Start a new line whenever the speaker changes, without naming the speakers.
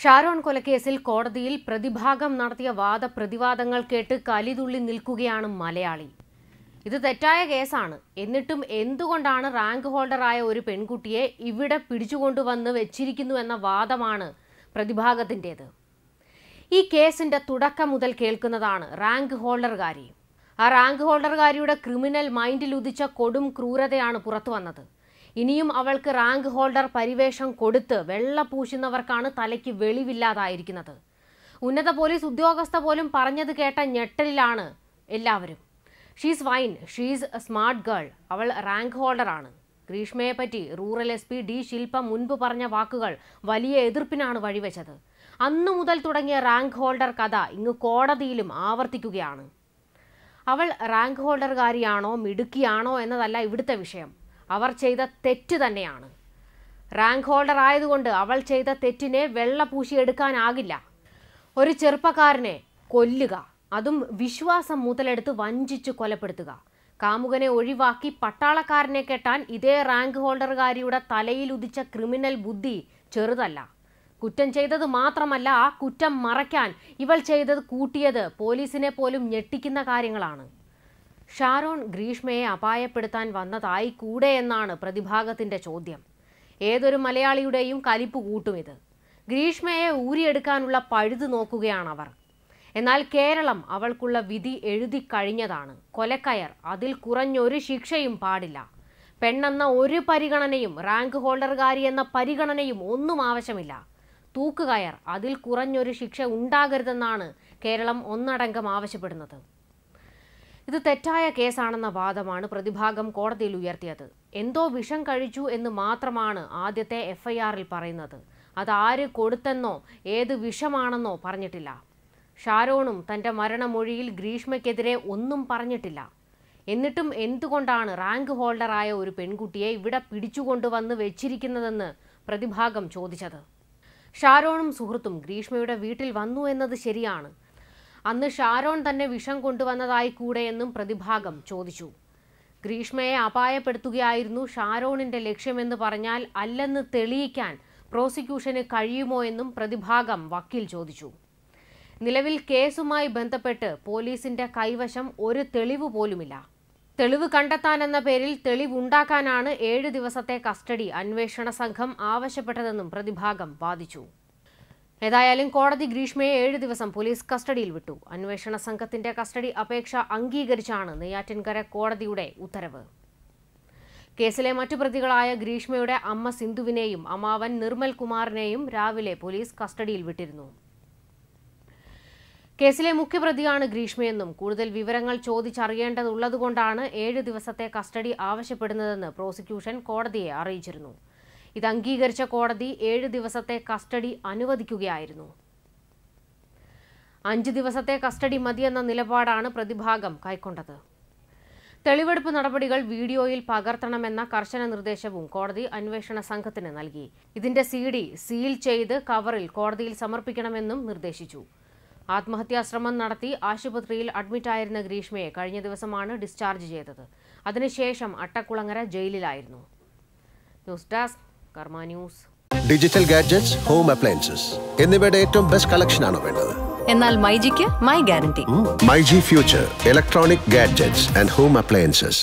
ഷാരോൺ കൊലക്കേസിൽ കോടതിയിൽ പ്രതിഭാഗം നടത്തിയ വാദപ്രതിവാദങ്ങൾ കേട്ട് കലിതുള്ളി നിൽക്കുകയാണ് മലയാളി ഇത് തെറ്റായ കേസാണ് എന്നിട്ടും എന്തുകൊണ്ടാണ് റാങ്ക് ഹോൾഡറായ ഒരു പെൺകുട്ടിയെ ഇവിടെ പിടിച്ചുകൊണ്ടുവന്ന് വെച്ചിരിക്കുന്നു എന്ന വാദമാണ് പ്രതിഭാഗത്തിൻ്റേത് ഈ കേസിൻ്റെ തുടക്കം മുതൽ കേൾക്കുന്നതാണ് റാങ്ക് ഹോൾഡർകാരി ആ റാങ്ക് ഹോൾഡർകാരിയുടെ ക്രിമിനൽ മൈൻഡിൽ ഉദിച്ച കൊടും ക്രൂരതയാണ് പുറത്തു വന്നത് ഇനിയും അവൾക്ക് റാങ്ക് ഹോൾഡർ പരിവേഷം കൊടുത്ത് വെള്ള പൂശുന്നവർക്കാണ് തലയ്ക്ക് വെളിവില്ലാതായിരിക്കുന്നത് ഉന്നത പോലീസ് ഉദ്യോഗസ്ഥ പോലും പറഞ്ഞത് കേട്ട ഞെട്ടലിലാണ് എല്ലാവരും she's wine she's smart girl അവൾ റാങ്ക് ഹോൾഡറാണ് ഗ്രീഷ്മയെ പറ്റി rural S P D Shilpa മുൻപ് പറഞ്ഞ വാക്കുകൾ വലിയ എതിർപ്പിനാണ് വഴിവെച്ചത് അന്നു മുതൽ തുടങ്ങിയ റാങ്ക് ഹോൾഡർ കഥ ഇങ്ങ് കോടതിയിലും ആവർത്തിക്കുകയാണ് അവൾ റാങ്ക് ഹോൾഡർകാരിയാണോ മിടുക്കിയാണോ എന്നതല്ല ഇവിടുത്തെ വിഷയം അവർ ചെയ്ത തെറ്റ് തന്നെയാണ് റാങ്ക് ഹോൾഡർ ആയതുകൊണ്ട് അവൾ ചെയ്ത തെറ്റിനെ വെള്ള പൂശിയെടുക്കാനാകില്ല ഒരു ചെറുപ്പക്കാരനെ കൊല്ലുക അതും വിശ്വാസം മുതലെടുത്ത് വഞ്ചിച്ച് കൊലപ്പെടുത്തുക കാമുകനെ ഒഴിവാക്കി പട്ടാളക്കാരനെ കെട്ടാൻ ഇതേ റാങ്ക് ഹോൾഡർകാരിയുടെ തലയിൽ ഉദിച്ച ക്രിമിനൽ ബുദ്ധി ചെറുതല്ല കുറ്റം ചെയ്തത് മാത്രമല്ല ആ കുറ്റം മറയ്ക്കാൻ ഇവൾ ചെയ്തത് കൂട്ടിയത് പോലീസിനെ പോലും ഞെട്ടിക്കുന്ന കാര്യങ്ങളാണ് ഷാരോൺ ഗ്രീഷ്മയെ അപായപ്പെടുത്താൻ വന്നതായി കൂടെ എന്നാണ് പ്രതിഭാഗത്തിന്റെ ചോദ്യം ഏതൊരു മലയാളിയുടെയും കലിപ്പ് കൂട്ടും ഇത് ഗ്രീഷ്മയെ ഊരിയെടുക്കാനുള്ള പഴുത് നോക്കുകയാണ് അവർ എന്നാൽ കേരളം അവൾക്കുള്ള വിധി എഴുതി കഴിഞ്ഞതാണ് കൊലക്കയർ അതിൽ കുറഞ്ഞൊരു ശിക്ഷയും പാടില്ല പെണ്ണെന്ന ഒരു പരിഗണനയും റാങ്ക് ഹോൾഡർകാരി എന്ന പരിഗണനയും ഒന്നും ആവശ്യമില്ല തൂക്കുകയർ അതിൽ കുറഞ്ഞൊരു ശിക്ഷ ഉണ്ടാകരുതെന്നാണ് കേരളം ഒന്നടങ്കം ആവശ്യപ്പെടുന്നത് ഇത് തെറ്റായ കേസാണെന്ന വാദമാണ് പ്രതിഭാഗം കോടതിയിൽ ഉയർത്തിയത് എന്തോ വിഷം കഴിച്ചു എന്ന് മാത്രമാണ് ആദ്യത്തെ എഫ്ഐആറിൽ പറയുന്നത് അത് ആര് കൊടുത്തെന്നോ ഏത് വിഷമാണെന്നോ പറഞ്ഞിട്ടില്ല ഷാരോണും തൻ്റെ മരണമൊഴിയിൽ ഗ്രീഷ്മയ്ക്കെതിരെ ഒന്നും പറഞ്ഞിട്ടില്ല എന്നിട്ടും എന്തുകൊണ്ടാണ് റാങ്ക് ഹോൾഡറായ ഒരു പെൺകുട്ടിയെ ഇവിടെ പിടിച്ചുകൊണ്ടുവന്ന് വെച്ചിരിക്കുന്നതെന്ന് പ്രതിഭാഗം ചോദിച്ചത് ഷാരോണും സുഹൃത്തും ഗ്രീഷ്മയുടെ വീട്ടിൽ വന്നു എന്നത് ശരിയാണ് അന്ന് ഷാരോൺ തന്നെ വിഷം കൊണ്ടുവന്നതായി കൂടെയെന്നും പ്രതിഭാഗം ചോദിച്ചു ഗ്രീഷ്മയെ അപായപ്പെടുത്തുകയായിരുന്നു ഷാരോണിന്റെ ലക്ഷ്യമെന്ന് പറഞ്ഞാൽ അല്ലെന്ന് തെളിയിക്കാൻ പ്രോസിക്യൂഷന് കഴിയുമോ എന്നും പ്രതിഭാഗം വക്കീൽ ചോദിച്ചു നിലവിൽ കേസുമായി ബന്ധപ്പെട്ട് പോലീസിന്റെ കൈവശം ഒരു തെളിവ് പോലുമില്ല തെളിവ് കണ്ടെത്താനെന്ന പേരിൽ തെളിവുണ്ടാക്കാനാണ് ഏഴ് ദിവസത്തെ കസ്റ്റഡി അന്വേഷണ സംഘം ആവശ്യപ്പെട്ടതെന്നും പ്രതിഭാഗം വാദിച്ചു ഏതായാലും കോടതി ഗ്രീഷ്മയെ ഏഴ് ദിവസം പോലീസ് കസ്റ്റഡിയിൽ വിട്ടു അന്വേഷണ സംഘത്തിന്റെ കസ്റ്റഡി അപേക്ഷ അംഗീകരിച്ചാണ് നെയ്യാറ്റിൻകര കോടതിയുടെ ഉത്തരവ് കേസിലെ മറ്റു പ്രതികളായ ഗ്രീഷ്മയുടെ അമ്മ സിന്ധുവിനെയും അമ്മാവൻ നിർമ്മൽ കുമാറിനെയും രാവിലെ പോലീസ് കസ്റ്റഡിയിൽ വിട്ടിരുന്നു കേസിലെ മുഖ്യപ്രതിയാണ് ഗ്രീഷ്മയെന്നും കൂടുതൽ വിവരങ്ങൾ ചോദിച്ചറിയേണ്ടതുള്ളതുകൊണ്ടാണ് ഏഴ് ദിവസത്തെ കസ്റ്റഡി ആവശ്യപ്പെടുന്നതെന്ന് പ്രോസിക്യൂഷൻ കോടതിയെ അറിയിച്ചിരുന്നു ഇത് അംഗീകരിച്ച കോടതി ഏഴ് ദിവസത്തെ കസ്റ്റഡി അനുവദിക്കുകയായിരുന്നു അഞ്ച് ദിവസത്തെ കസ്റ്റഡി മതിയെന്ന നിലപാടാണ് പ്രതിഭാഗം കൈക്കൊണ്ടത് തെളിവെടുപ്പ് നടപടികൾ വീഡിയോയിൽ പകർത്തണമെന്ന കർശന നിർദ്ദേശവും കോടതി അന്വേഷണ സംഘത്തിന് നൽകി ഇതിന്റെ സി ഡി സീൽ ചെയ്ത് കവറിൽ കോടതിയിൽ സമർപ്പിക്കണമെന്നും നിർദ്ദേശിച്ചു ആത്മഹത്യാശ്രമം നടത്തി ആശുപത്രിയിൽ അഡ്മിറ്റായിരുന്ന ഗ്രീഷ്മയെ കഴിഞ്ഞ ദിവസമാണ് ഡിസ്ചാർജ് ചെയ്തത് അതിനുശേഷം അട്ടക്കുളങ്ങര ജയിലിലായിരുന്നു news desk Karma news digital gadgets home appliances എന്നിവയുടെ ഏറ്റവും ബെസ്റ്റ് കളക്ഷൻ ആണ് വേണ്ടത് എന്നാൽ മൈജിക്ക് my guarantee myG future electronic gadgets and home appliances